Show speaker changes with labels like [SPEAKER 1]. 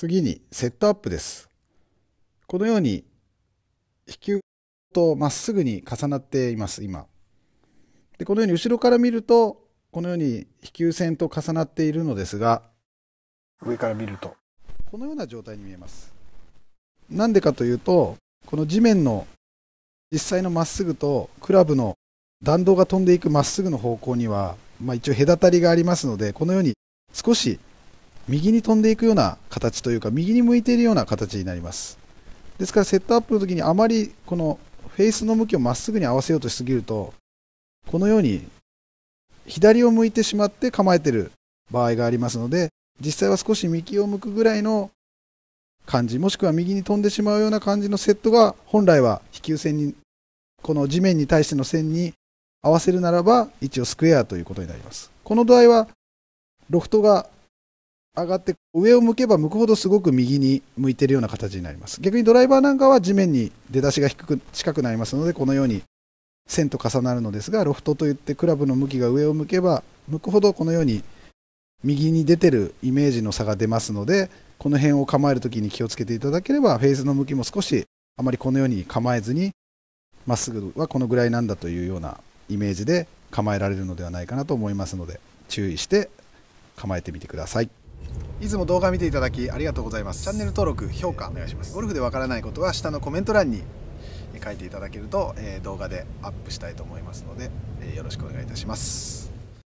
[SPEAKER 1] 次にセットアップです。このように引きとまっすぐに重なっています、今。でこのように後ろから見ると、このように飛球線と重なっているのですが、上から見ると、
[SPEAKER 2] このような状態に見えます。
[SPEAKER 1] なんでかというと、この地面の実際のまっすぐとクラブの弾道が飛んでいくまっすぐの方向には、まあ、一応隔たりがありますので、このように少し右に飛んでいくような形というか右に向いているような形になりますですからセットアップの時にあまりこのフェイスの向きをまっすぐに合わせようとしすぎるとこのように左を向いてしまって構えてる場合がありますので実際は少し右を向くぐらいの感じもしくは右に飛んでしまうような感じのセットが本来は飛球線にこの地面に対しての線に合わせるならば一応スクエアということになりますこの度合いはロフトが上がって上を向けば向くほどすごく右に向いてるような形になります逆にドライバーなんかは地面に出だしが低く近くなりますのでこのように線と重なるのですがロフトといってクラブの向きが上を向けば向くほどこのように右に出てるイメージの差が出ますのでこの辺を構える時に気をつけていただければフェーズの向きも少しあまりこのように構えずにまっすぐはこのぐらいなんだというようなイメージで構えられるのではないかなと思いますので注意して構えてみてください。いつも動画見ていただきありがとうございます。チャンネル登録、評価お願いします。ゴルフでわからないことは下のコメント欄に書
[SPEAKER 2] いていただけると、え動画でアップしたいと思いますので、えよろしくお願いいたします。